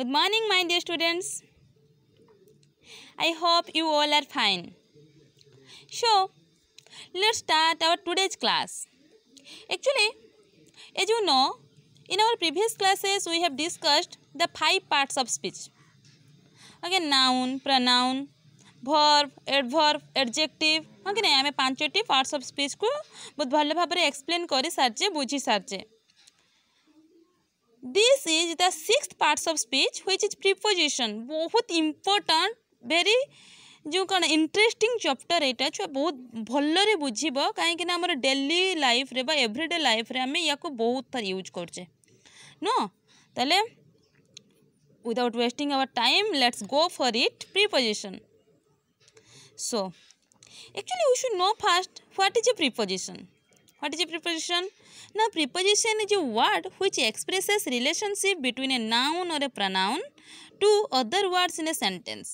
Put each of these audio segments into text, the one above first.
good morning my dear students i hope you all are fine so let's start our today's class actually as you know in our previous classes we have discussed the five parts of speech okay noun pronoun verb adverb adjective okay na ame panchoti parts of speech ku bahut bhalo bhabare explain kari sarche buji sarche this is the six parts of speech which is preposition बहुत important very जो कौन interesting chapter यहाँ छुआ बहुत भलरे बुझे कहीं daily life रे बा एवरीडे लाइफ रे आम या बहुत थर यूज करचे no without wasting our time let's go for it preposition so actually we should know first what is a preposition what is a preposition now preposition is a word which expresses relationship between a noun or a pronoun to other words in a sentence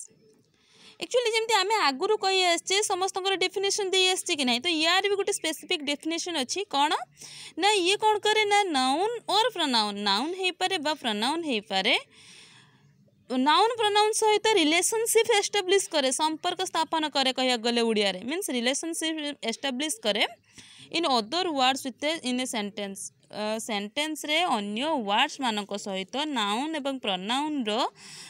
actually जमी आम आगुरी कही आसचे समस्त definition दे आसचे कि ना तो यार भी गोटे स्पेसिफिक डेफिनेसन अच्छी कौन ना ये कौन करे ना नाउन और प्रनाउन नाउन हो पारे बा प्रनाउन हो पारे नाउन प्रोनाउन सहित रिलेसनशिप एस्टाब्लीश कै संपर्क स्थापन कै कह गले ओडिया मीन्स रिलेसनशिप एस्टाब्लीश कै in other words with in a sentence sentence अन्य वार्डस मान सहित नाउन एवं प्रनाउन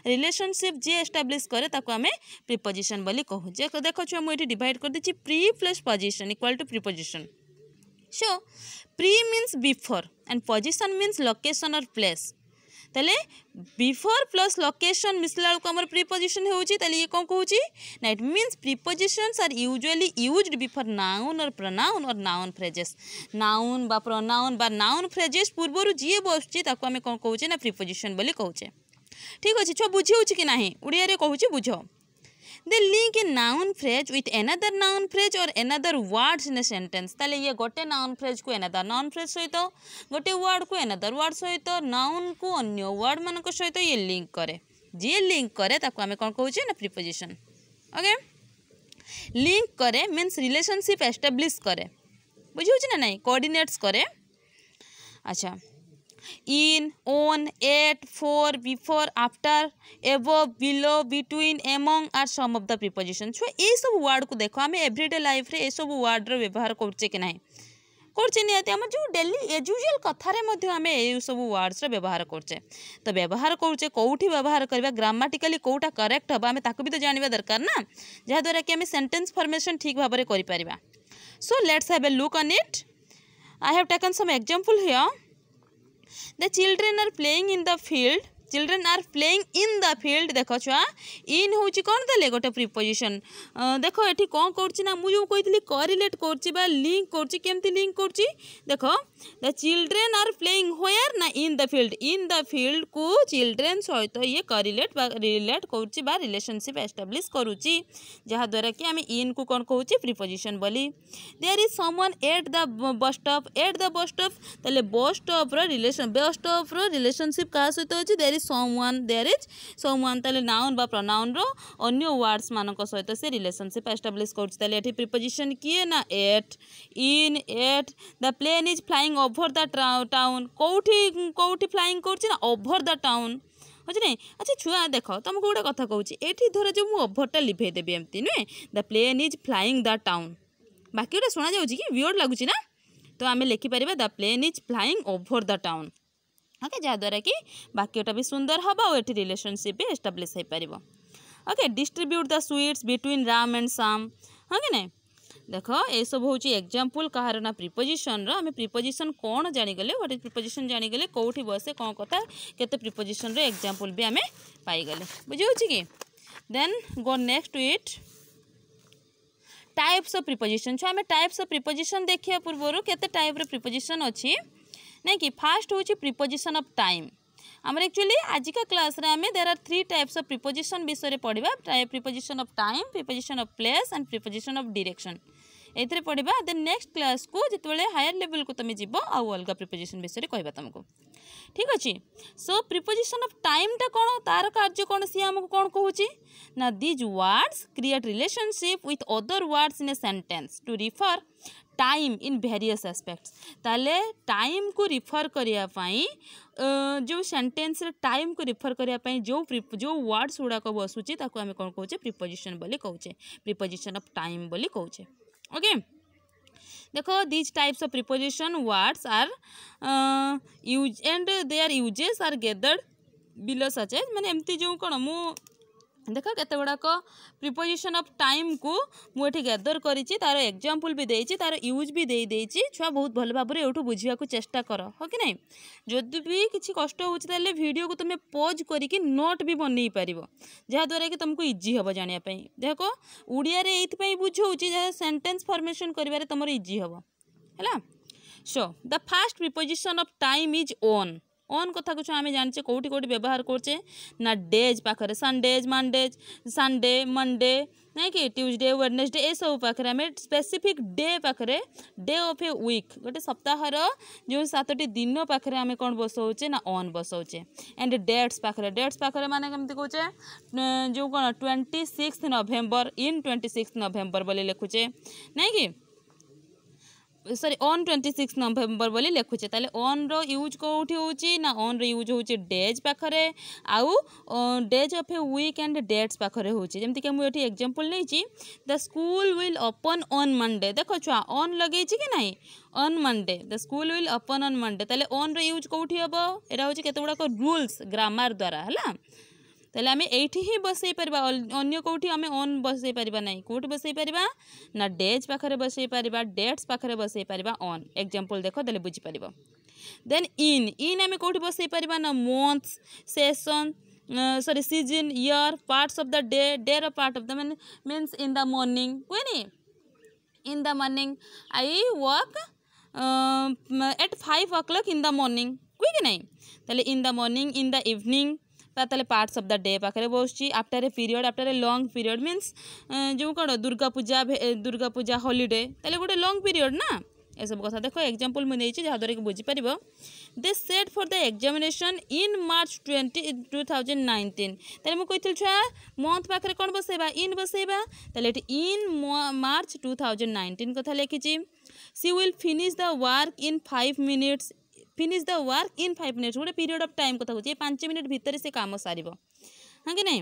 रिलेसनशिप जी एस्टाब्लीश करे ताको आम प्रिपोजिशन बोली कहू जे देख छुआ मुझे डिवाइड करदे pre plus position equal to preposition so pre means before and position means location or place तेल बिफोर प्लस लोकेशन मिसला बेलू आम प्रिपोजिशन होती ये कौन कौन ना it mean preposition are usually use before noun or pronoun or noun phrases noun बा प्रनाउन बा नाउन फ्रेजेस पूर्व जी बस कौन कौन ना प्रिपोजिशन कहचे ठीक अच्छे छो बुझे कि ना उड़िया कहूँ बुझ then link a noun phrase with another noun phrase or another words in a sentence তাহলে ইয়ে গোটে noun phrase কু another noun phrase সহিত গোটে word কু another word সহিত noun কু অন্য word মানক সহিত ইয়ে link করে যে link করে তাকে আমি কোন কহুছে না preposition ওকে লিঙ্ক করে মিন্স রিলেশনশিপ এস্টাবলিশ করে বুঝি হচ্ছে না নাই কোঅর্ডিনেটস করে আচ্ছা in on at for before after above below between among are some of the preposition ছুঁ এইসব ওয়ার্ডকে দেখ আমি এভ্রিডে লাইফ্রে এসব ওয়ার্ডর ব্যবহার করছে কি না করছে নিহতি আমার যে ডেলি এজুজুয়াল কথারে মধ্যে আমি এই সব ওয়ার্ডসর ব্যবহার করছে তো ব্যবহার করছে কোটি ব্যবহার করা গ্রামাটিকালি কোটা করেক্ট হব আমি তাকে বি তো জাঁয়া দরকার না যাদ্বারা কি আমি সেটেন্স ফর্মেসন ঠিক ভাবে করে পারা so let's have a look on it I have taken some example here The children are playing in the field. Children are playing in the field देख छुआ इन हूँ कौन दे गोटे प्रिपोजिशन देख ये कौन करा मुझे कही करिलेट कर लिंक कर लिंक कर देख द चिल्ड्रेन आर प्लेइंग होयर ना in the field in the field को चिल्ड्रेन सहित तो ये करिलेट रिलेट कर रिलेसनशिप एस्टाब्लीश करा कि आम इन को कौन कहे प्रिपोजिशन बोली there is someone at the bus stop eight the bus स्टप तेल बस स्टप्र रिलेसन बस स्टप्र रिलेसनशिप क्या सहित अच्छे there someone there is someone noun pronoun रन्य वार्डस मान सहित से रिलेसनशिप एस्टाब्लीश कर प्रिपोजिशन किए ना at in at the plane is flying over the town कौटी कौटी फ्लाइंग करभर द टाउन बुझे ना अच्छा छुआ देख तुमको तो गोटे कथ कौच ये धर जो मुझे ओभरटा लिभेदेवी एमती नुहे the plane is flying the town बाकी गोटे शुणा जाऊँगी विओर्ड लगुचना तो आम लिखिपर the plane is flying over the town okay जहाद्वारा कि बाक्यटा भी सुंदर हम आठ ये रिलेसनशिप भी एस्टाब्लीश हो पार okay distribute the sweets between Ram and Shyam हाँ कि देख युव हूँ एक्जामपल कह रहा प्रिपोजिशन रे प्रिपोजिशन कौन जाणीगले गोटे इज प्रिपोजिशन जाणीगले कौटी बसे कौन कथा केत प्रिपोजिशन रग्जामपल भी आम पाईले बुझे कि then go next with types of preposition छुआ आम टाइप्स ऑफ प्रिपोजिशन देखिया पूर्व केत टाइप प्रिपोजिशन अच्छी ना कि फास्ट हूँ प्रिपोजिशन अफ टाइम आमर एक्चुअली आजिका क्लास आम there are three types of preposition विषय पढ़ा preposition of time preposition of place and preposition of direction ଏଥିରେ ପଢ଼ିବା ଦେନ୍ ନେକ୍ସଟ କ୍ଲାସ୍କୁ ଯେତେବେଳେ ହାୟର ଲେଭେଲକୁ ତୁମେ ଯିବ ଆଉ ଅଲଗା ପ୍ରିପୋଜିସନ୍ ବିଷୟରେ କହିବା ତୁମକୁ ଠିକ୍ ଅଛି ସୋ ପ୍ରିପୋଜିସନ୍ ଅଫ୍ ଟାଇମ୍ଟା କ'ଣ ତା'ର କାର୍ଯ୍ୟ କ'ଣ ସିଏ ଆମକୁ କ'ଣ କହୁଛି ନା these words create relationship with other words in a sentence to refer time in various aspects ताले टाइम को रिफर करने जो सेन्टेन्स टाइम को रिफर करने जो जो वार्डस गुड़ाक बसुचे आम कौन कहे प्रिपोजिशन बोली प्रिपोजिशन अफ टाइम बोली कहे ओके देखो these types of preposition words are use and they are uses are gathered below such as मैंने एमती जो कौन मु ଦେଖ କେତେ ଗୁଡ଼ାକ ପ୍ରିପୋଜିସନ୍ ଅଫ୍ ଟାଇମ୍କୁ ମୁଁ ଏଠି ଗ୍ୟାଦର କରିଛି ତା'ର ଏକ୍ଜାମ୍ପଲ୍ ବି ଦେଇଛି ତା'ର ୟୁଜ୍ ବି ଦେଇ ଦେଇଛି ଛୁଆ ବହୁତ ଭଲ ଭାବରେ ଏଇଠୁ ବୁଝିବାକୁ ଚେଷ୍ଟା କର ହଁ କି ନାହିଁ ଯଦି ବି କିଛି କଷ୍ଟ ହେଉଛି ତାହେଲେ ଭିଡ଼ିଓକୁ ତୁମେ ପଜ୍ କରିକି ନୋଟ୍ ବି ବନେଇ ପାରିବ ଯାହାଦ୍ୱାରା କି ତୁମକୁ ଇଜି ହେବ ଜାଣିବା ପାଇଁ ଦେଖ ଓଡ଼ିଆରେ ଏଇଥିପାଇଁ ବୁଝାଉଛି ଯାହା ସେଣ୍ଟେନ୍ସ ଫର୍ମେସନ୍ କରିବାରେ ତୁମର ଇଜି ହେବ ହେଲା so the first preposition of time is on on কথা কিছু আমি জানছে কোটি কোটি ব্যবহার করছে না ডেজ পাখে সানডেজ মানডেজ সানডে মনডে না কি টিউজডে ওয়েডনেসডে এসব পাখে আমি স্পেসিফিক ডে পাখে ডে অফ এ উইক গোটে সপ্তাহর যে সাতটি দিন পাখে আমি কোণ বসাউছে না অন বসাউছে এন্ড ডেটস পাখে ডেটস পাখে মানে কমিটি কৌছে যে কোণ twenty six November in twenty six November বলে লেখুছে না কি सरी अन् ट्वेंटी सिक्स नवेम्बर बोली लिखुचे ताले अन् यूज कौटी हो अन् यूज हो डेज पाखे आउ days of a week and dates पाखे होमती मुझे एक्जामपल नहीं the school will open on Monday देख छुआ अन् लगे कि ना on Monday the school will open on Monday তাহলে অনর कौटी কোটি यहाँ हूँ केत কত গুড়াক রুলস গ্রামার দ্বারা तेल आम ये बसे पार अगर कौटी आम अन् बसे ना कौट बसे पार ना डेज पाखे बस पार डेट्स पाखे बसई पार अन् एक्जामपल देख दे बुझीपर देन इन इन आम कौट बसई पार ना months session sorry season year parts of the day day part of the may mean in the morning हुए in the morning I work at five o'clock in the morning हुए कि नहीं in the morning in the evening তাহলে parts of the day পাখে বসছি after a period after a long period means যে কোণ Durga Puja Durga Puja holiday তাহলে গোটে লং পিরিয়ড না এসব কথা দেখো এক্সাম্পল মু নেছি যাদ্বারা কি বুঝিপার they set for the examination in March twenty two thousand nineteen তাহলে মু কইতিল ছুয়া মন্থ পাখে কোণ বসাইবা ইন বসাইবা তাহলে এটি in March two thousand nineteen কথা লিখিছি she will finish the work in five minutes finish the work in five minutes ଗୋଟେ period of time କଥା କହୁଛି ଏ ପାଞ୍ଚ ମିନିଟ୍ ଭିତରେ ସେ କାମ ସାରିବ ହଁ କି ନାହିଁ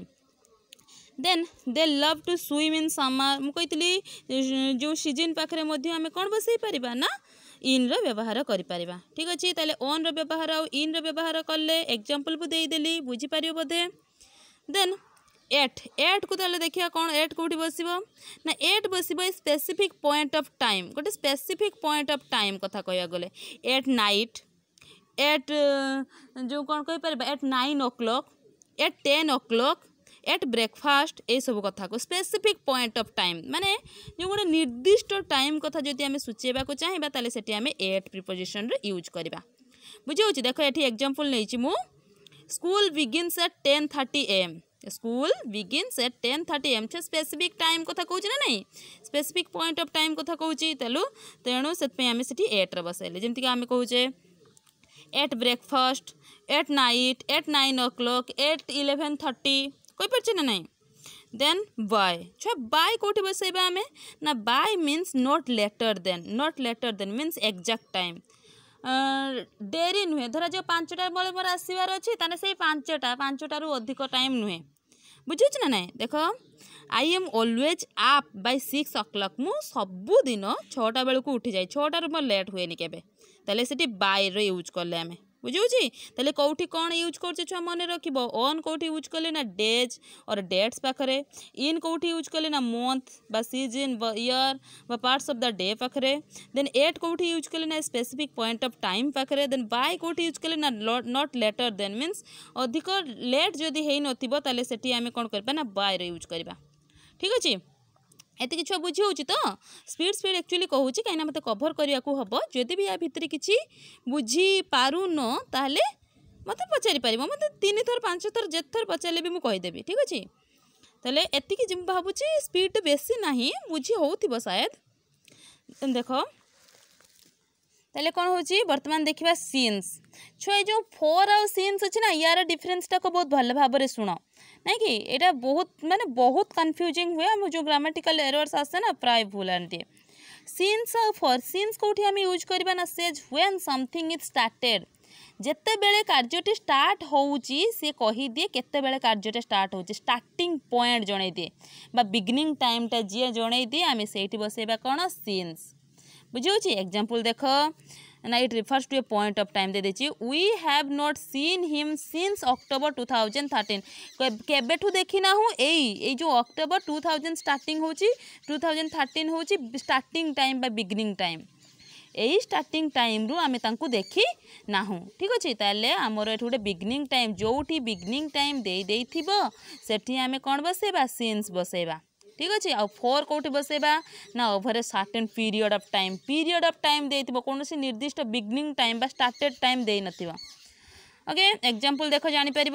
then they love to swim in summer ମୁଁ କହିଥିଲି ଯେଉଁ ସିଜିନ୍ ପାଖରେ ମଧ୍ୟ ଆମେ କ'ଣ ବସେଇ ପାରିବା ନା ଇନ୍ର ବ୍ୟବହାର କରିପାରିବା ଠିକ୍ ଅଛି ତାହେଲେ ଓନ୍ର ବ୍ୟବହାର ଆଉ ଇନ୍ର ବ୍ୟବହାର କଲେ ଏକ୍ଜାମ୍ପଲ୍କୁ ଦେଇଦେଲି ବୁଝିପାରିବ ବୋଧେ ଦେନ୍ ଏଟ୍ ଏଟ୍କୁ ତାହେଲେ ଦେଖିବା କ'ଣ ଏଟ୍ କେଉଁଠି ବସିବ ନା ଏଟ୍ ବସିବ a specific point of time ଗୋଟେ ସ୍ପେସିଫିକ୍ ପଏଣ୍ଟ ଅଫ୍ ଟାଇମ୍ କଥା କହିବାକୁ ଗଲେ ଏଟ୍ ନାଇଟ୍ ଏଟ୍ ଯେଉଁ କ'ଣ କହିପାରିବା at nine o'clock at ten o'clock at breakfast ଏଇସବୁ କଥାକୁ ସ୍ପେସିଫିକ୍ ପଏଣ୍ଟ ଅଫ୍ ଟାଇମ୍ ମାନେ ଯେଉଁ ଗୋଟେ ନିର୍ଦ୍ଦିଷ୍ଟ ଟାଇମ୍ କଥା ଯଦି ଆମେ ସୂଚାଇବାକୁ ଚାହିଁବା ତାହେଲେ ସେଠି ଆମେ ଏଟ୍ ପ୍ରିପୋଜିସନ୍ରେ ୟୁଜ୍ କରିବା ବୁଝିହେଉଛି ଦେଖ ଏଠି ଏକ୍ଜାମ୍ପଲ୍ ନେଇଛି ମୁଁ school begins at ten thirty AM school begins at ten thirty AM ସେ ସ୍ପେସିଫିକ୍ ଟାଇମ୍ କଥା କହୁଛି ନା ନାହିଁ ସ୍ପେସିଫିକ୍ ପଏଣ୍ଟ ଅଫ୍ ଟାଇମ୍ କଥା କହୁଛି ତେଣୁ ତେଣୁ ସେଥିପାଇଁ ଆମେ ସେଠି ଏଟ୍ରେ ବସାଇଲେ ଯେମିତିକି ଆମେ କହୁଛେ at breakfast at night at nine o'clock at eleven thirty କହିପାରୁଛେ ନା ନାହିଁ ଦେନ୍ ବାଏ ଛୁଆ ବାଏ କେଉଁଠି ବସାଇବା ଆମେ ନା by means not later than not later than means exact time ଡେରି ନୁହେଁ ଧରାଯାଉ ପାଞ୍ଚଟା ବେଳେ ମୋର ଆସିବାର ଅଛି ତାହେଲେ ସେଇ ପାଞ୍ଚଟା ପାଞ୍ଚଟାରୁ ଅଧିକ ଟାଇମ୍ ନୁହେଁ ବୁଝିହେଉଛି ନା ନାହିଁ ଦେଖ I am always up by six o'clock ମୁଁ ସବୁଦିନ ଛଅଟା ବେଳକୁ ଉଠିଯାଏ ଛଅଟାରୁ ମୋର ଲେଟ୍ ହୁଏନି କେବେ तेल से बाई रूज कले आम बुझे कौटी कौन यूज कर मन रख अन् कौटी यूज कले ना डेज और डेट्स पाखे इन कौटी यूज कले ना मन्थ सीजन इयर व पार्ट्स अफ द डे पाखे देन एट कौटी यूज कले ना स्पेसीफिक पॉइंट अफ टाइम पाखे देन बाय कौटी यूज कले ना नट लेटर देन मीनस अधिक लेट जदि हो नi कौन करवा बाय यूज करवा ठीक अच्छे ଏତିକି ଛୁଆ ବୁଝିହେଉଛି ତ ସ୍ପିଡ୍ ସ୍ପିଡ୍ ଆକ୍ଚୁଆଲି କହୁଛି କାହିଁକିନା ମୋତେ କଭର୍ କରିବାକୁ ହେବ ଯଦି ବି ୟା ଭିତରେ କିଛି ବୁଝିପାରୁନ ତାହେଲେ ମୋତେ ପଚାରିପାରିବ ମୋତେ ତିନି ଥର ପାଞ୍ଚ ଥର ଯେତେ ଥର ପଚାରିଲେ ବି ମୁଁ କହିଦେବି ଠିକ୍ ଅଛି ତାହେଲେ ଏତିକି ଭାବୁଛି ସ୍ପିଡ୍ ବେଶୀ ନାହିଁ ବୁଝି ହେଉଥିବ ସାୟଦ ଦେଖ तेल कौन हो बर्तमान देखा सीन्स छुआ जो फोर आउ सीन्स अच्छे ना यार डिफरेन्सटा को बहुत भल भाव शुण ना कि यहाँ बहुत मानते बहुत कन्फ्यूजिंग हुए जो ग्रामाटिकाल एरर्स आसे ना प्राय भूल आंटे सीन्स आउ फर सीन्स कौटी आम यूज करवा से सेज समथिंग इज स्टार्टेड जिते बड़े कार्यटी स्टार्ट होते बड़े कार्यटे स्टार्ट हो स्टार्टिंग पॉइंट जनईदे बिगनिंग टाइमटा जी जनईदे आम से बस कौन सीन्स বুঝিহচ্ছে এক্সাম্পল দেখ না it refers to a point of time দেদেছি we have not seen him since October two thousand thirteen কেবেঠু দেখি না এই এই যে অক্টোবর টু থাউজেন্ড স্টার্টিং হচ্ছে টু থাউজেন্ড থার্টিন হচ্ছে স্টার্টিং টাইম বা বিগিনিং টাইম এই স্টার্টিং টাইম্রু আমি তাঁকু দেখি না ঠিক আছে তাহলে আমার এটি গোটে বিগিনিং টাইম যেটি বিগিনিং টাইম দিয়ে সেটি আমি কম বসাইবা সিন্স বসাইবা ঠিক আছে আউ ফোর কোটি বসাইবা না over a certain period of time period of time দিয়ে কোণী নির্দিষ্ট বিগিনিং টাইম বা স্টার্টেড টাইম দিয়ে নথিবা ওকে এক্সাম্পল দেখ জাঁপার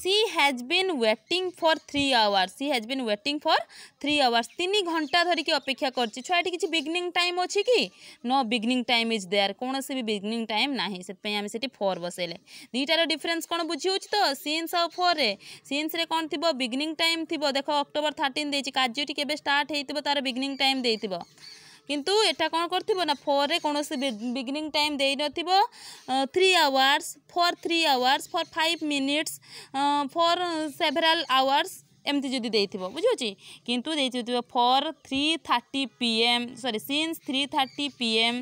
she has been waiting for three hours she has been waiting for three hours তিন ঘন্টা ধরিকি অপেক্ষা করছি ছুয়াটি কিছু বিগিনিং টাইম অছি কি no beginning time is there কোণী বি বিগিনিং টাইম না সেপাই আমি সেটি ফোর বসাইলে দুইটার ডিফরেন্স কোণ বুঝি হচ্ছে তো সিন্স আউ ফোরে সিন্সরে কোণ থিব বিগিনিং টাইম থিব দেখ অক্টোবর থার্টিন দিয়েছি কার্যটি কেবে স্টার্ট হয়েছিল তার বিগিনিং টাইম দিয়ে কিন্তু এটা କ'ଣ କରିଥିବ ନା ଫୋର୍ରେ କୌଣସି ବିଗିନିଂ ଟାଇମ୍ ଦେଇନଥିବ three hours for three hours for five minutes for several hours ଏମିତି ଯଦି ଦେଇଥିବ ବୁଝିହେଉଛି କିନ୍ତୁ ଦେଇଥିବ for three thirty P M sorry since three thirty P M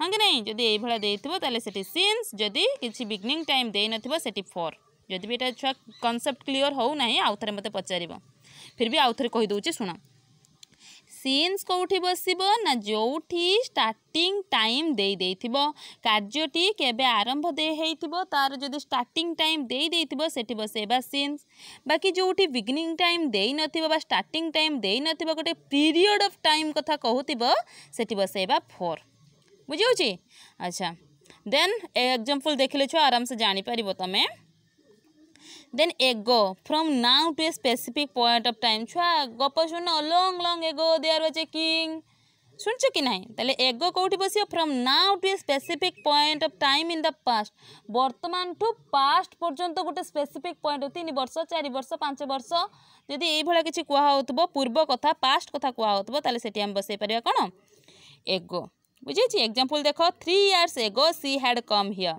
ହଁ କି ନାହିଁ ଯଦି ଏଇଭଳିଆ ଦେଇଥିବ ତାହେଲେ ସେଠି ସିନ୍ସ ଯଦି କିଛି ବିଗିନିଂ ଟାଇମ୍ ଦେଇନଥିବ ସେଠି ଫୋର୍ ଯଦି ବି ଏଇଟା ଛୁଆ କନସେପ୍ଟ କ୍ଲିଅର୍ ହେଉନାହିଁ ଆଉ ଥରେ ମୋତେ ପଚାରିବ ଫିର୍ ବି ଆଉ ଥରେ କହିଦେଉଛି ଶୁଣ ସିନ୍ସ କେଉଁଠି ବସିବ ନା ଯେଉଁଠି ଷ୍ଟାର୍ଟିଂ ଟାଇମ୍ ଦେଇଦେଇଥିବ କାର୍ଯ୍ୟଟି କେବେ ଆରମ୍ଭ ହେଇଥିବ ତା'ର ଯଦି ଷ୍ଟାର୍ଟିଂ ଟାଇମ୍ ଦେଇଦେଇଥିବ ସେଠି ବସେଇବା ସିନ୍ସ ବାକି ଯେଉଁଠି ବିଗିନିଂ ଟାଇମ୍ ଦେଇନଥିବ ବା ଷ୍ଟାର୍ଟିଂ ଟାଇମ୍ ଦେଇନଥିବ ଗୋଟେ ପିରିୟଡ଼ ଅଫ୍ ଟାଇମ୍ କଥା କହୁଥିବ ସେଠି ବସେଇବା ଫୋର୍ ବୁଝିହେଉଛି ଆଚ୍ଛା ଦେନ୍ ଏକ୍ଜାମ୍ପଲ୍ ଦେଖିଲେ ଛୁଆ ଆରାମସେ ଜାଣିପାରିବ ତୁମେ then ago from now to a specific point of time छुआ गप ଶୁଣ long long ago there was a king ଶୁଣିଛୁ କି ନାହିଁ ତାହେଲେ ଏଗୋ କେଉଁଠି ବସିବ from now to a specific point of time in the past ବର୍ତ୍ତମାନଠୁ ପାଷ୍ଟ ପର୍ଯ୍ୟନ୍ତ ଗୋଟେ ସ୍ପେସିଫିକ୍ ପଏଣ୍ଟ ତିନି ବର୍ଷ ଚାରି ବର୍ଷ ପାଞ୍ଚ ବର୍ଷ ଯଦି ଏଇଭଳିଆ କିଛି କୁହାହେଉଥିବ ପୂର୍ବ କଥା ପାଷ୍ଟ କଥା କୁହାହେଉଥିବ ତାହେଲେ ସେଠି ଆମେ ବସେଇ ପାରିବା କ'ଣ ଏଗୋ ବୁଝିଛି ଏକ୍ଜାମ୍ପଲ୍ ଦେଖ three years ago she had come here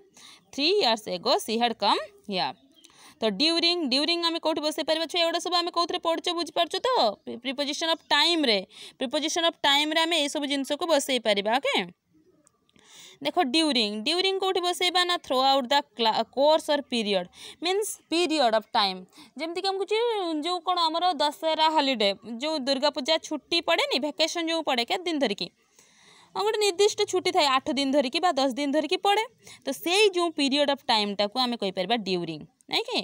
three years ago she had come here during during आम कौट କେଉଁଠି छुआ एगुटा सब आम कौन କେଉଁଥିରେ बुझीपार तो preposition of time preposition of time आम ଆମେ ଏଇସବୁ ଜିନିଷକୁ बसई पार ओके देखो ड्यूरिंग ड्यूरिंग कौटी बसइबा ना थ्रो आउट द कोर्स और period means period of time जमीक कुछ जो कौन आम दशहरा हॉलीडे जो दुर्गा पूजा छुट्टी पड़े नी भैकेसन जो पड़े क्या दिन धरिकी हाँ, गोटे निर्दिष्ट छुट्टी थाए आठ दिन धरिकी दस दिन धरिकी पड़े तो से जो पीरियड अफ टाइम टाक आम कहीपर ड्यूरिंग ନାଇଁ କି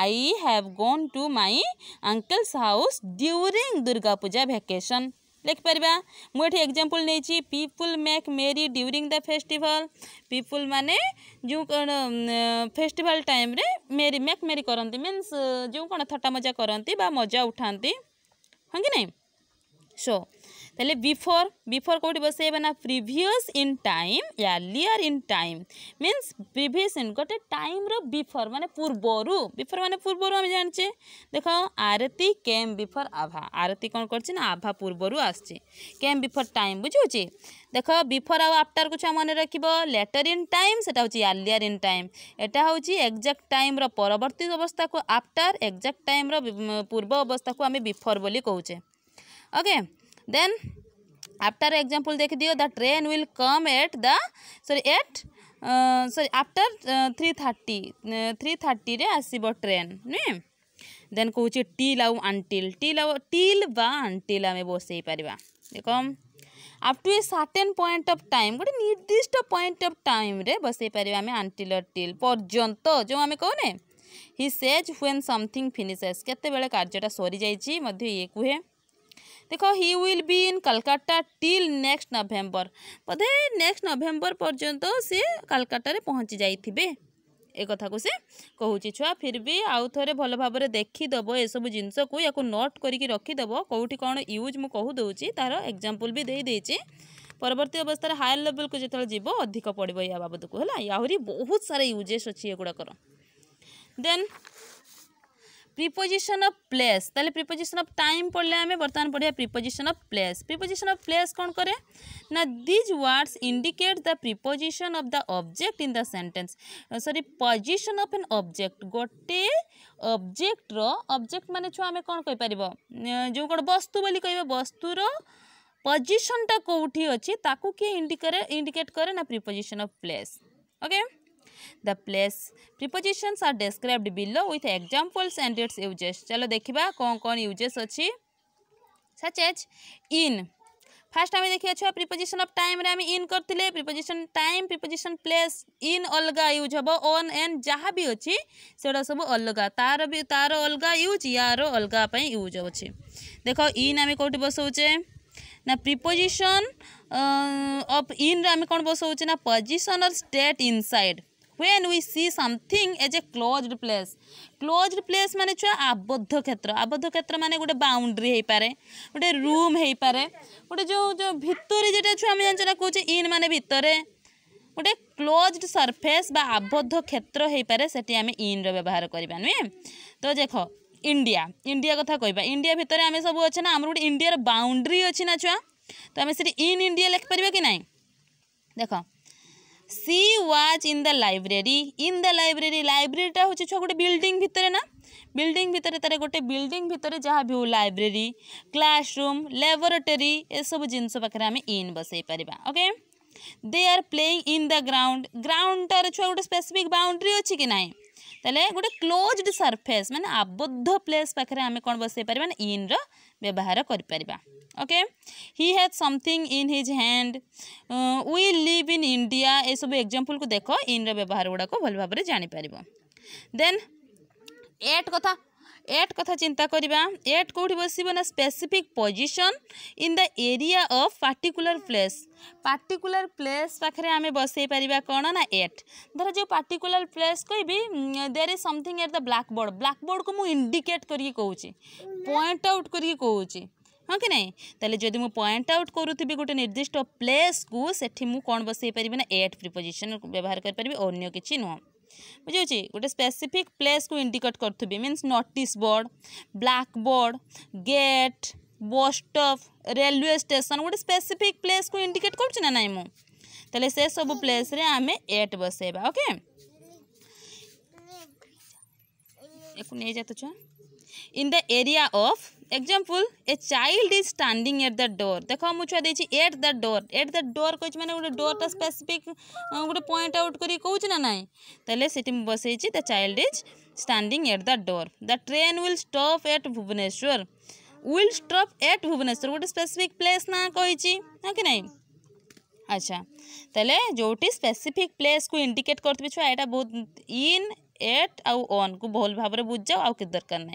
I have gone to my uncle's house during Durga Puja vacation ଲେଖିପାରିବା ମୁଁ ଏଠି ଏକ୍ଜାମ୍ପଲ୍ ନେଇଛି people make merry during the festival people ମାନେ ଯେଉଁ କ'ଣ ଫେଷ୍ଟିଭାଲ୍ ଟାଇମ୍ରେ ମେରି ମେକ୍ ମେରି କରନ୍ତି ମିନ୍ସ ଯେଉଁ କ'ଣ ଥଟା ମଜା କରନ୍ତି ବା ମଜା ଉଠାନ୍ତି ହଁ କି ନାହିଁ ସୋ তাহলে বিফোর বিফোর কেউটি বসাইবে না previous in time earlier in time means previous in গোটে টাইমর বিফোর মানে পূর্বরু বিফোর মানে পূর্বরু আমি জানছি দেখ আরতি কেম বিফোর আভা আরতি কোণ করছে না আভা পূর্বরু আসছে কেম বিফোর টাইম বুঝুছি দেখ বিফোর আউ আফটারকু ছুঁ মনে রাখব লেটর ইন টাইম সেটা হচ্ছে ইয়ার্লিয়ার ইন টাইম এটা হচ্ছে এক্জাক্ট টাইমর পরবর্তী অবস্থাকে আফটার এক্জাক্ট টাইমর পূর্ব অবস্থাকে আমি বিফোর বলে কৌছে ওকে देन आफ्टर एग्जाम्पल देख दियो the train will come at the sorry at sorry after three thirty three thirty रे आसब ट्रेन नुह देन कौच टिल आउ आंटिल टिल आउ टिल आंटिल आम बसई पार देख up to a certain point of time गोटे निर्दिष्ट पॉइंट ऑफ टाइम रे बस पार आम आंटिल टील पर्यंत जो आम कहने हि सेज व्वेन समथिंग फिनिशेस केत कार्यटा सरी जाइए कहे দেখ he will be in Calcutta till next November বোধে নেক্সট নভেম্বর পর্যন্ত সি কালকাটায় পৌঁছি যাইবে ଏ କଥାକୁ ସେ କହୁଛି ଛୁଆ ଫିର୍ ବି ଆଉ ଥରେ ଭଲ ଭାବରେ ଦେଖିଦେବ ଏସବୁ ଜିନିଷକୁ ୟାକୁ ନୋଟ୍ କରିକି ରଖିଦେବ କେଉଁଠି କ'ଣ ୟୁଜ୍ ମୁଁ କହୁଦେଉଛି ତା'ର ଏକ୍ଜାମ୍ପଲ୍ ବି ଦେଇଦେଇଛି ପରବର୍ତ୍ତୀ ଅବସ୍ଥାରେ ହାୟର ଲେଭେଲ୍କୁ ଯେତେବେଳେ ଯିବ ଅଧିକ ପଡ଼ିବ ଏହା ବାବଦକୁ ହେଲା ଆହୁରି ବହୁତ ସାରା ୟୁଜେସ୍ ଅଛି ଏଗୁଡ଼ାକର ଦେନ୍ প্রিপোজিশন অফ প্লেস তাহলে প্রিপোজিশন অফ টাইম পড়লে আমি বর্তমান পড়িয়া preposition of place preposition of place কোণ করে না these words indicate the preposition of the object in the sentence sorry position of an object গোটে অবজেক্টর অবজেক্ট মানে ছুঁ আমি কোণ কইপার যে কোণ বস্তু বলে কহবা বস্তুর পজিশনটা কোটি অছি তাকে কি ইন্ডিকেট ইন্ডিকেট করে না preposition of place okay the place prepositions are described below with examples and its uses चलो देखा कौन कौन यूजेस अच्छी सच एज इन ফার্স্ট আমি দেখিয়া ছুয়া প্রিপোজিশন অফ টাইমে আমি ইন করলে preposition time preposition place in অলগা ইউজ হব অন এন যা বি অছি সেটা সব অলগা তার বি তার অলগা ইউজ ইয়ার অলগা পাই ইউজ অছি দেখ ইন আমি কোটি বসাউছে না প্রিপোজিশন অফ ইন আমি কোণ বসাউছে না position or state inside when we see something as a closed place closed place মানে ছুয়া আবদ্ধ ক্ষেত্র আবদ্ধ ক্ষেত্র মানে গোটে বাউন্ডারি হইপারে গোটে রুম হইপারে গোটে যে ভিতরে যেটা ছুয়া আমি জানছো না কৌছে ইন মানে ভিতরে গোটে ক্লোজড সরফেস বা আবদ্ধ ক্ষেত্র হইপারে সেটি আমি ইনর ব্যবহার করা নুহে তো দেখ ইন্ডিয়া ইন্ডিয়া কথা কইবা ইন্ডিয়া ভিতরে আমি সব অছে না আমার গোটে ইন্ডিয়ার বাউন্ডারি অছি না ছুয়া তো আমি সেটি ইন ইন্ডিয়া লেখিপার কি না দেখ she was in the library in the library ଲାଇବ୍ରେରୀଟା ହେଉଛି ଛୁଆ ଗୋଟେ ବିଲ୍ଡିଂ ଭିତରେ ନା ବିଲ୍ଡିଂ ଭିତରେ ତା'ର ଗୋଟେ ବିଲ୍ଡିଂ ଭିତରେ ଯାହା ବି ହେଉ ଲାଇବ୍ରେରୀ କ୍ଲାସରୁମ୍ ଲାବୋରେଟୋରୀ ଏସବୁ ଜିନିଷ ପାଖରେ ଆମେ ଇନ୍ ବସାଇ ପାରିବା okay they are playing in the ground ଗ୍ରାଉଣ୍ଡଟାର ଛୁଆ ଗୋଟେ ସ୍ପେସିଫିକ୍ ବାଉଣ୍ଡ୍ରି ଅଛି କି ନାହିଁ তাহলে গোটে ক্লোজড সরফেস মানে আবদ্ধ প্লেস পাখে আমি কোণ বসাই পারা মানে ইন্র ব্যবহার করে পারা okay he has something in his hand we live in India এসব এক্জাম্পল কু দেখ ইন্র ব্যবহার গুড়া ভাল ভাবে জাঁপার দেন এট কথা এট কথা চিন্তা করা এট কোটি বসব না specific position in the area of particular place particular place পাখে আমি বসাই পারা কোণ না এট ধর যে পার্টিকুলার প্লেস কবি there is something at the blackboard blackboard কু ইন্ডিকেট করি কৌছি পয়েন্ট আউট করি কৌছি ହଁ କି ନାହିଁ ତାହେଲେ ଯଦି ମୁଁ ପଏଣ୍ଟ ଆଉଟ୍ କରୁଥିବି ଗୋଟେ ନିର୍ଦ୍ଦିଷ୍ଟ ପ୍ଲେସ୍କୁ ସେଠି ମୁଁ କ'ଣ ବସାଇ ପାରିବି ନା ଏଟ୍ ପ୍ରିପୋଜିସନ୍ ବ୍ୟବହାର କରିପାରିବି ଅନ୍ୟ କିଛି ନୁହଁ ବୁଝିହେଉଛି ଗୋଟେ ସ୍ପେସିଫିକ୍ ପ୍ଲେସ୍କୁ ଇଣ୍ଡିକେଟ୍ କରୁଥିବି means notice board blackboard gate bus stop railway station ଗୋଟେ ସ୍ପେସିଫିକ୍ ପ୍ଲେସ୍କୁ ଇଣ୍ଡିକେଟ୍ କରୁଛି ନା ନାହିଁ ମୁଁ ତାହେଲେ ସେସବୁ ପ୍ଲେସ୍ରେ ଆମେ ଏଟ୍ ବସେଇବା ଓକେ ଏକୁ ନେଇଯା ତ ଛୁଆ in the area of example a child is standing at the door देख मु छुआ दे at the door at the door कह मैंने गोटे डोरटा स्पेसिफिक गोटे पॉइंट आउट कर ना ना तेल से बसई the child is standing at the door the train will stop at Bhubaneswar will stop at Bhubaneswar गोटे स्पेसिफिक प्लेस ना कही कि नहीं अच्छा तले जोटी स्पेसीफिक प्लेस को इंडिकेट कर इन एट आउ ऑन को भल भाव बुझ जाओ आउ दरकार ना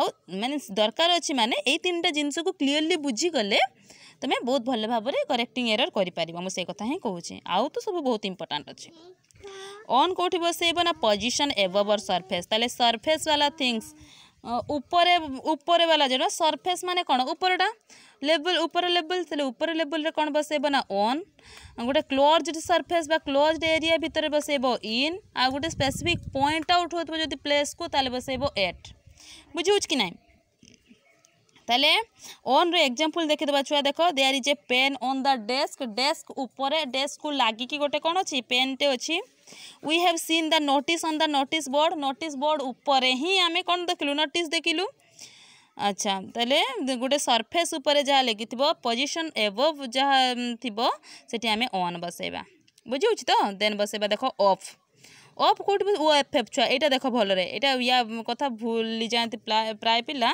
आउ मैंने दरकार अच्छे माने ये तीन टाइम जिनस को क्लीयरली बुझिगले तुम तो बहुत भल भाव करेक्टिंग एरर करें कथा ही कहे आउ तो सब बहुत इंपोर्टाट अच्छे ऑन कौटी बसइब ना पोजिशन एवर सरफेस तले सरफेस वाला थिंग्स ऊपर वाला जो सरफेस माने कौन ऊपर लेवल ऊपर लेवल ऊपर लेवल रे कौन बस ना ऑन गोटे क्लोज सरफेस क्लोज एरिया भितर बसेब इन आ गोटे स्पेसिफिक पॉइंट आउट हो प्लेस को बस एट बुझे कि नाई তাহলে ওনর এক্জাম্পল দেখি দেবা ছুয়া দেখ there is a pen on the desk desk উপরে ডেস্ক কু লাগিকি গোটে কোণ অছি পেনটে অছি we have seen the notice on the notice board notice board উপরে হি আমি কোণ দেখিলু নোটিস দেখিলু আচ্ছা তাহলে গোটে সরফেস উপরে যা লেগি পজিশন এভভ যা থিবো সেটি আমি অন বসাইবা বুঝিছি তো দেন বসাইবা দেখো অফ অফ কোটি ও এফ এফ ছুয়া এটা দেখো ভালরে এটা ইয়া কথা ভুলি যাতে প্রায় পিলা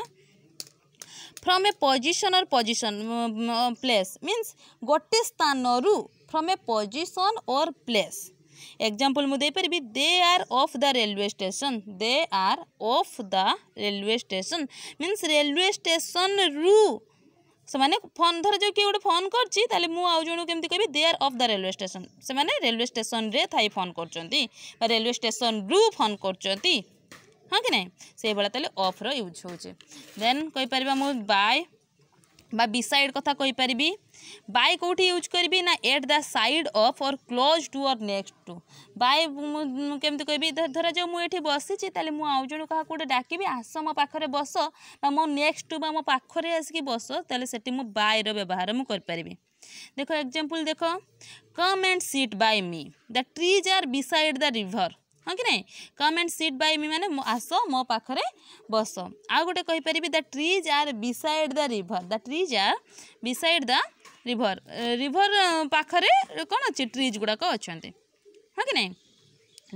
from a position or position place means गोटे स्थान रु from a position or place example मुझेपर they are off the railway station they are off the railway station means railway station रु से फोन धर जो किए गोटे फोन कर मुझे केमी कह they are off the railway station से रेलवे स्टेशन रे थी फोन कर रेलवे स्टेशन रु फोन कर ହଁ କି ନାହିଁ ସେଇଭଳିଆ ତାହେଲେ ଅଫ୍ର ୟୁଜ୍ ହେଉଛି ଦେନ୍ କହିପାରିବା ମୁଁ ବାଏ বা বি সাইড কথা কইপারি বাই কোটি ইউজ করবি না at the side of or close to or next to by কেমতি কবি ধর যে মু এটি বসিছি তাহলে মু আউ জন কাহা গোটে ডাকিবি আস মো পাখরে বস বা মো নেক্সট টু বা মো পাখরে আসিকি বস তাহলে সেটি মু বাইর ব্যবহার মু করিপারিবি দেখো এক্সাম্পল দেখো come and sit by me the trees are beside the river ହଁ କି ନାହିଁ କମ୍ ଆଣ୍ଡ ସିଟ୍ ବାଇ ମି ମାନେ ଆସ ମୋ ପାଖରେ ବସ ଆଉ ଗୋଟେ କହିପାରିବି the trees are beside the river the trees are beside the river river ପାଖରେ କ'ଣ ଅଛି ଟ୍ରିଜ୍ ଗୁଡ଼ାକ ଅଛନ୍ତି ହଁ କି ନାହିଁ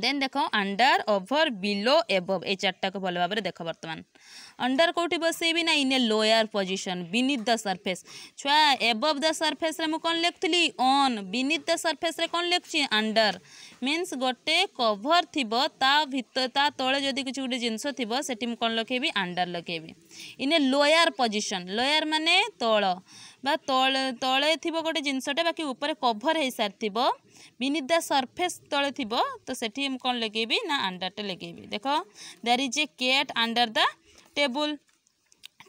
ଦେନ୍ ଦେଖ ଅଣ୍ଡର୍ ଓଭର୍ ବିଲୋ ଏବଭ୍ ଏଇ ଚାରିଟାକୁ ଭଲ ଭାବରେ ଦେଖ ବର୍ତ୍ତମାନ अंडर कौटी बसइबि ना in a lower position beneath the surface छुआ एबव द सरफेस रे मु कोन लेखतली ऑन द सरफेस रे कोन अंडर मीनस गोटे कभर थी ता भितर जदि किछु गोटे जिनस थिबो सेटि मु कोन अंडर लखेबि in a lower position lower माने तल बा तळे तळे थिबो गोटे जिंसटे बाकी उपरे कवर हे सार थिबो विनिथ द सरफेस तळे थिबो तो सेठी मु लगेबी ना अंडरटे लगेबी देख there is a cat under the table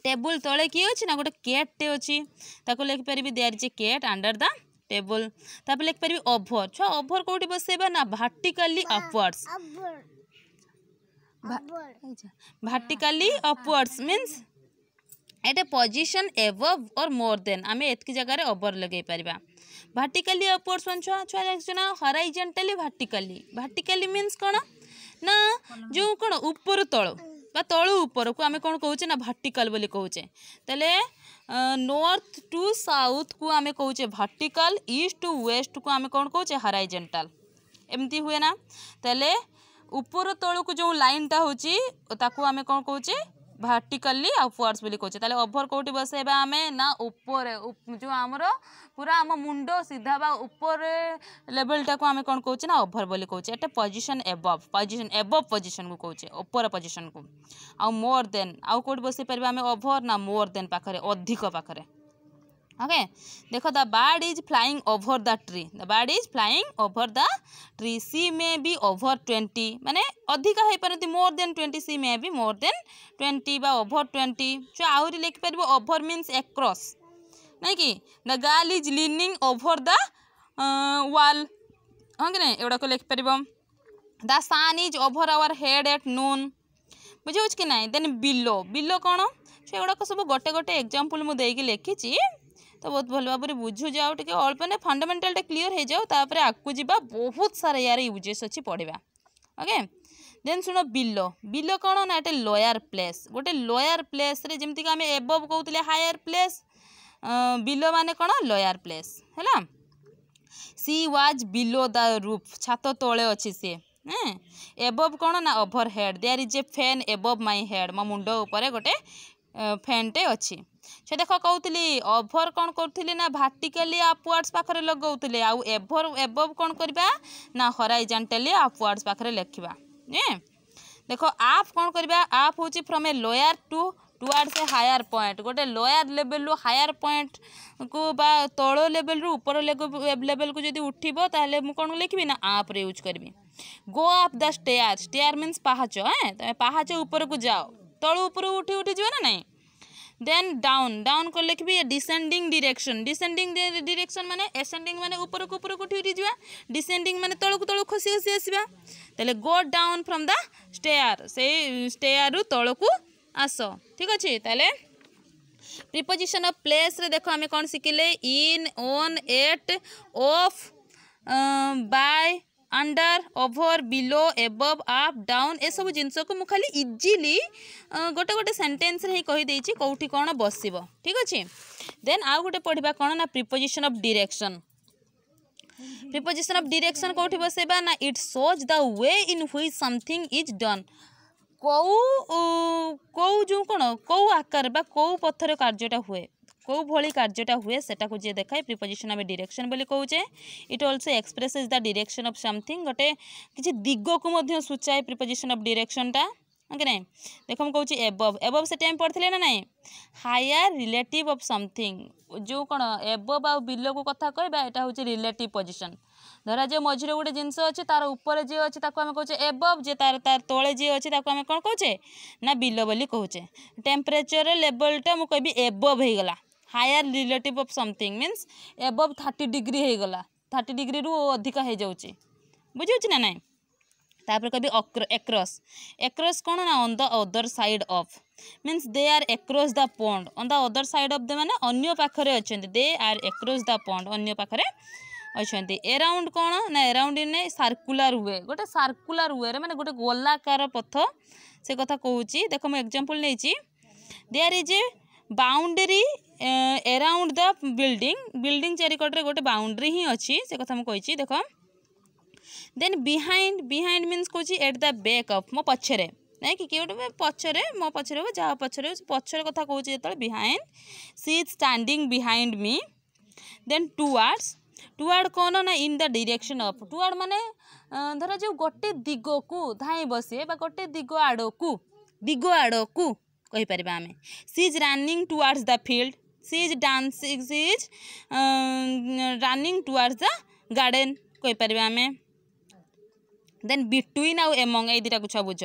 table ତଳେ କିଏ ଅଛି ନା ଗୋଟେ କେଟ୍ଟେ ଅଛି ତାକୁ ଲେଖିପାରିବି there is a cat under the table ତାପରେ ଲେଖିପାରିବି ଓଭର୍ ଛୁଆ ଓଭର୍ କେଉଁଠି ବସେଇବା ନା vertically upwards vertically upwards means এটা position above or more than আমি এতকি জায়গায় ওভর লগাই পারা ভার্টিকালি অপওয়ার্ডস মানে ছুয়া ছুয়া জানিছ না হরাইজেন্টালি ভার্টিকালি ভার্টিকালি মিন্স কোণ না যে কোণ উপর তল বা তলু উপরকু আমি কোণ কৌছে না ভার্টিকাল বলে কৌছে তাহলে নর্থ টু সাউথ কু আমি কৌছে ভার্টিকাল ইস্ট টু ওয়েস্ট কু আমি কোণ কৌছে হারাইজেন্টাল এমতি হুয়ে না তাহলে উপর তলুকু যে লাইনটা হচ্ছে তাকে আমি কোণ কৌছে ভার্টিকালি আপওয়ার্ডস বলে কোচে তাহলে অভর কোটি বসাইবা আমি না উপরে যে আমার পুরা আমার মুন্ড সিধা বা উপরে লেভেলটা আমি কোণ কোচে না অভর বলে কোচে এটা position above position above position কু কোচে উপরে পজিশন কু মোর দেন আউ কোটি বসাই পারিবা আমি অভর না মোর দেন পাখরে অধিক পাখরে okay dekho the bird is flying over the tree the bird is flying over the tree she may be over 20 mane adhika hei paranti more than 20 she may be more than 20 ba over 20 chu ahuri lekhi paribo over means across nai ki the girl is leaning over the uh, wall ହଁ କି ନାହିଁ ଏଗୁଡ଼ାକ ଲେଖିପାରିବ the sun is over our head at noon ବୁଝି ହେଉଛି କି ନାହିଁ ଦେନ୍ below below କ'ଣ ସେଗୁଡ଼ାକ ସବୁ ଗୋଟେ ଗୋଟେ ଏକ୍ଜାମ୍ପଲ୍ ମୁଁ ଦେଇକି ଲେଖିଛି তো ବହୁତ ଭଲ ଭାବରେ ବୁଝୁଯାଉ ଟିକେ ଅଳ୍ପ ମାନେ ଫଣ୍ଡାମେଣ୍ଟାଲଟା କ୍ଲିଅର ହେଇଯାଉ ତାପରେ ଆଗକୁ ଯିବା ବହୁତ ସାରା ୟାର ୟୁଜେସ୍ ଅଛି ପଢ଼ିବା ଓକେ ଦେନ୍ ଶୁଣ ବିଲ ବିଲ କ'ଣ ନା ଏଟେ ଲୟାର ପ୍ଲେସ୍ ଗୋଟେ ଲୟାର ପ୍ଲେସ୍ରେ ଯେମିତିକି ଆମେ ଏବଭ୍ କହୁଥିଲେ ହାୟର ପ୍ଲେସ୍ ବିଲ ମାନେ କ'ଣ ଲୟାର ପ୍ଲେସ୍ ହେଲା she was below the roof ଛାତ ତଳେ ଅଛି ସିଏ হ্যাঁ এবভ কোণ না overhead there is a fan above my head মো মুন্ড উপরে গোটে ফ্যানটে অছি সে দেখ কৌলি অভর কোণ করুলে না ভার্টিকালি আপওয়ার্ডস পাখে লগাউলে আভর এবভ কোণ করা না হরাইজেন্টালি আপওয়ার্ডস পাখে লেখা দেখ আপ কোণ করা আপ হচ্ছে from a lower to towards a higher point গোটে লোয়ার লেভেল হায়ার পয়েন্ট কু বা তল লেভেল উপর লেভেল কু যদি উঠিব তাহলে মু কোন লিখবি না আপ রে ইউজ করবি go up the stair stair means পাহাচ হ্যাঁ তুমি পাহাচ উপরকু যাও তল উপরু উঠি উঠি যাবে না নাই দেন ডাউন ডাউন কলে লিখবি ডিসেন্ডিং ডিরেকশন ডিসেন্ডিং ডিরেকশন মানে এসেন্ডিং মানে উপরক উপরক উঠি উঠি যা ডিসেন্ডিং মানে তলক তলক খসি খসি আসবা তাহলে go down from the stair সেই স্টেয়ারু তলক আস ঠিক আছে তাহলে প্রিপোজিশন অফ প্লেসরে দেখো আমি কোণ শিখিলে in on at of by under over below above up down এসব জিনিসকে মু খালি ইজিলি গোটে গোটে সেন্টেন্সরে হি কহিদেইছি কোটি কোণ বসিব ঠিক আছে দেন আউ গোটে পড়া কোণ না preposition of direction preposition of direction কোটি বসাইবা না it shows the way in which something is done কেউ কেউ যে কোণ কেউ আকার বা কেউ পথরে কার্যটা হুয়ে কেউ ভি কার্যটা হুয়ে সেটা যে দেখায় প্রিপোজিশন আমি ডিরেকশন বলে কৌচে it also express is the direction of something গোটে কিছু দিগকু সূচায় প্রিপোজিশন অফ ডিরেকশনটা ওকে না দেখ কৌচি এবভ এবভ সেটি আমি পড়লে না নাই হায়ার রিলেটিভ অফ সমথিং যে কোণ এবভ আউ বিলকু কথা কহবা এটা হচ্ছে রিলেটিভ পজিশন ধরা যে মঝিরে গোটে জিনিস অছে তার উপরে যে অছে তাকে আমি কৌচে এবভ যে তার তার তোলে যে অছে তাকে আমি কোণ কৌচে না বিল বলে কৌচে টেম্পরেচর লেভেলটা মু কবি এবভ হয়ে গলা higher relative of something means above thirty degree ହୋଇଗଲା ଥାର୍ଟି ଡିଗ୍ରୀରୁ ଅଧିକା ହୋଇଯାଉଛି ବୁଝିହେଉଛି ନା ନାହିଁ ତାପରେ କହିବି ଏକ୍ରସ୍ ଏକ୍ରସ୍ କ'ଣ ନା on the other side of means they are across the pond on the other side of the ମାନେ ଅନ୍ୟ ପାଖରେ ଅଛନ୍ତି ଦେ ଆର୍ ଏକ୍ରସ୍ ଦ ପଣ୍ଡ ଅନ୍ୟ ପାଖରେ ଅଛନ୍ତି ଏରାଉଣ୍ଡ କ'ଣ ନା ଏରାଉଣ୍ଡ ଇନ୍ ସାର୍କୁଲାର ୱେ ଗୋଟେ ସାର୍କୁଲାର ୱେରେ ମାନେ ଗୋଟେ ଗୋଲାକାର ପଥ ସେ କଥା କହୁଛି ଦେଖ ମୁଁ ଏକ୍ଜାମ୍ପଲ୍ ନେଇଛି there is a boundary around the building building ଚାରିକଟରେ ଗୋଟେ ବାଉଣ୍ଡ୍ରି ହିଁ ଅଛି ସେ କଥା ମୁଁ କହିଛି ଦେଖ ଦେନ୍ ବିହାଇଣ୍ଡ ବିହାଇଣ୍ଡ ମିନ୍ସ କହୁଛି ଏଟ୍ ଦ ବ୍ୟାକ୍ ଅଫ୍ ମୋ ପଛରେ ନାଇଁ କି କିଏ ଗୋଟେ ପଛରେ ମୋ ପଛରେ ହବ ଯାହା ପଛରେ ପଛରେ କଥା କହୁଛି ଯେତେବେଳେ behind she is standing behind me then towards toward କ'ଣ ନା in the direction of toward ମାନେ ଧର ଯେଉଁ ଗୋଟେ ଦିଗକୁ ଧାଇଁ ବସିବେ ବା ଗୋଟେ ଦିଗ ଆଡ଼କୁ ଦିଗ ଆଡ଼କୁ କହିପାରିବା ଆମେ she is running towards the field she is dance she is running towards the garden কইপারিবা আমি দেন বিটুইন আউ এমং এই দুইটাকে ছুয়া বুঝ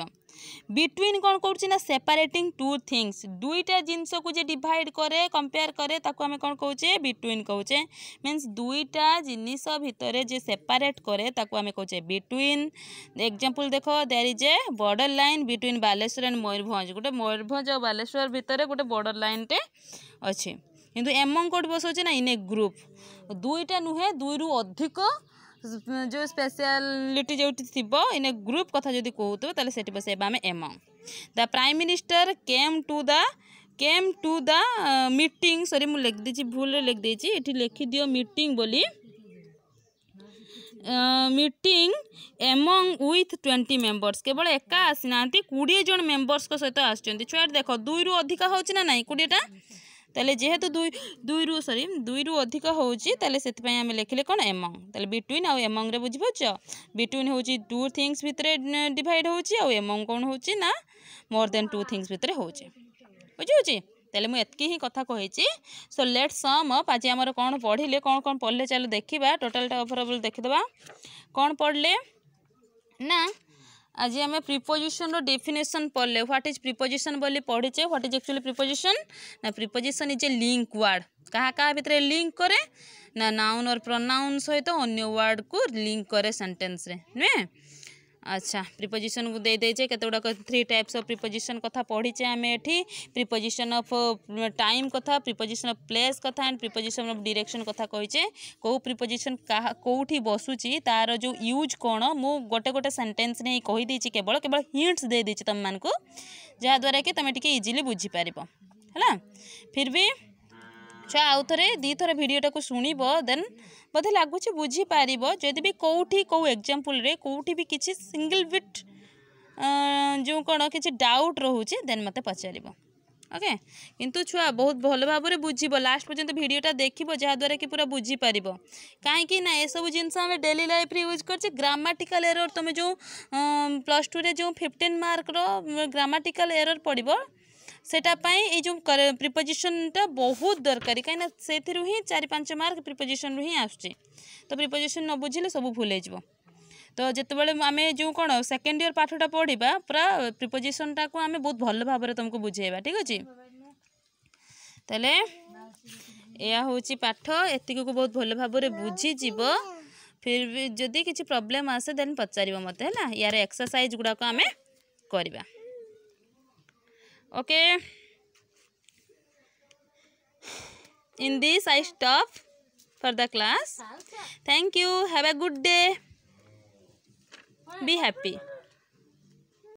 বিটুইন কোণ করছি না সেপারেটিং টু থিংস দুইটা জিনিসক যে ডিভাইড করে কম্পেয়ার করে তাকে আমি কোণ কৌছে বিটুইন কৌছে মিন্স দুইটা জিনিস ভিতরে যে সেপারেট করে তাকে আমি কৌছে বিটুইন এক্সাম্পল দেখ there is a border line between Baleshwar and Mayurbhanj গোটে ময়ূরভঞ্জ আর বালেশ্বর ভিতরে গোটে বর্ডর লাইনটে অছে কিন্তু ଏମଂ କେଉଁଠି ବସାଉଛେ ନା ଇନ୍ ଏ ଗ୍ରୁପ୍ ଦୁଇଟା ନୁହେଁ ଦୁଇରୁ ଅଧିକ ଯେଉଁ ସ୍ପେଶାଲିଟି ଯେଉଁଠି ଥିବ ଇନ୍ ଏ ଗ୍ରୁପ୍ କଥା ଯଦି କହୁଥିବ ତାହେଲେ ସେଠି ବସାଇବା ଆମେ among the prime minister came to the came to the meeting ସରି ମୁଁ ଲେଖିଦେଇଛି ଭୁଲରେ ଲେଖିଦେଇଛି ଏଠି ଲେଖିଦିଅ ମିଟିଂ ବୋଲି meeting among with twenty members কেবল একা আসি না কোড়িয়ে জন মেম্বর্স সহ আসছেন ছুয়া দেখ দুই রু অধিকা হচ্ছে না নাই কোড়িয়েটা তাহলে যেহেতু দুই দুইরু সরি দুইরু অধিক হচ্ছে তাহলে সেপাই আমি লিখলে কোণ এমং তাহলে বিটুইন আমংরে বুঝিপারছ বিটুইন হচ্ছে টু থিংস ভিতরে ডিভাইড হচ্ছে আমং কোণ হচ্ছে না মোর দেন টু থিংস ভিতরে হচ্ছে বুঝিপারছি তাহলে মু এতকি হি কথা কইছি সো লেট সম অপ আজ আমার কোণ পড়িলে কোণ কোণ পড়লে চাল দেখিবা টোটালটা ওভরঅল দেখিদেবা কোণ পড়লে না আজ আমি প্রিপোজিশন ডেফিনেসন পড়লে হোয়াট ইজ প্রিপোজিশন বলে পড়িছে হোয়াট ইজ একচুয়ালি প্রিপোজিশন না preposition is a link word কাহা কাহা ভিতরে লিঙ্ক করে না নাউন ওর প্রনাউন সহিত অন্য ওয়ার্ডকু লিঙ্ক করে সেন্টেন্সরে নুহে আচ্ছা প্রিপোজিশন কু দিয়ে কত গুড়া থ্রি টাইপস অফ প্রিপোজিশন কথা পড়িছে আমি এটি প্রিপোজিশন অফ টাইম কথা প্রিপোজিশন অফ প্লেস কথা এন্ড প্রিপোজিশন অফ ডিরেকশন কথা কইছে কেউ প্রিপোজিশন কাহা কোটি বসুছি তার যে ইউজ কোণ মু গোটে গোটে সেন্টেন্স নেই কইদিছি কেবল কেবল হিন্টস দিয়ে দিয়েছি তুমি মানুষ যাদ্বারা কি তুমি টিকি ইজিলি বুঝিপার হ্যাঁ ফির ଛୁଆ ଆଉ ଥରେ ଦୁଇଥର ଭିଡ଼ିଓଟାକୁ ଶୁଣିବ ଦେନ୍ ବୋଧେ ଲାଗୁଛି ବୁଝିପାରିବ ଯଦି ବି କେଉଁଠି କେଉଁ ଏକ୍ଜାମ୍ପଲ୍ରେ କେଉଁଠି ବି କିଛି ସିଙ୍ଗଲ୍ ବିଟ୍ ଯେଉଁ କ'ଣ କିଛି ଡାଉଟ୍ ରହୁଛି ଦେନ୍ ମୋତେ ପଚାରିବ ଓକେ କିନ୍ତୁ ଛୁଆ ବହୁତ ଭଲ ଭାବରେ ବୁଝିବ ଲାଷ୍ଟ ପର୍ଯ୍ୟନ୍ତ ଭିଡ଼ିଓଟା ଦେଖିବ ଯାହାଦ୍ୱାରା କି ପୁରା ବୁଝିପାରିବ କାହିଁକି ନା ଏସବୁ ଜିନିଷ ଆମେ ଡେଲି ଲାଇଫ୍ରେ ୟୁଜ୍ କରୁଛେ ଗ୍ରାମାଟିକାଲ୍ ଏରର୍ ତୁମେ ଯେଉଁ ପ୍ଲସ୍ ଟୁରେ ଯେଉଁ ଫିଫ୍ଟିନ୍ ମାର୍କର ଗ୍ରାମାଟିକାଲ୍ ଏରର୍ ପଡ଼ିବ সেটাপাই এই যে প্রিপোজিশনটা বহুত দরকারি কিনা সেইথি হি চারি পাঁচ মার্ক প্রিপোজিশন হি আসছে তো প্রিপোজিশন ন বুঝলে সব ভুল হয়ে যাব তো যেতবে আমি যে কোণ সেকেন্ড ইয়ার পাঠটা পড়া পুরা প্রিপোজিশনটা আমি বহুত ভালো ভাবে তোমাকে বুঝাইবা ঠিক আছে তাহলে ଏହା ହେଉଛି ପାଠ ଏତିକିକୁ ବହୁତ ଭଲ ଭାବରେ ବୁଝିଯିବ ଫିର୍ ବି ଯଦି କିଛି ପ୍ରୋବ୍ଲେମ୍ ଆସେ ଦେନ୍ ପଚାରିବ ମୋତେ ହେଲା ୟାର ଏକ୍ସରସାଇଜ୍ ଗୁଡ଼ାକ ଆମେ କରିବା okay in this i stop for the class thank you have a good day be happy